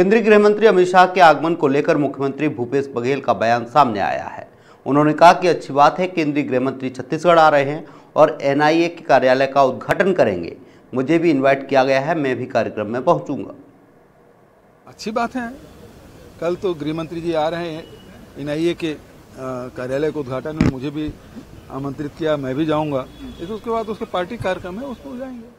केंद्रीय गृह मंत्री अमित शाह के आगमन को लेकर मुख्यमंत्री भूपेश बघेल का बयान सामने आया है उन्होंने कहा कि अच्छी बात है केंद्रीय गृह मंत्री छत्तीसगढ़ आ रहे हैं और एनआईए के कार्यालय का उद्घाटन करेंगे मुझे भी इनवाइट किया गया है मैं भी कार्यक्रम में पहुंचूंगा अच्छी बात है कल तो गृह मंत्री जी आ रहे हैं ए के कार्यालय को उद्घाटन में मुझे भी आमंत्रित किया मैं भी जाऊंगा लेकिन उसके बाद उसके पार्टी कार्यक्रम है उसको जाएंगे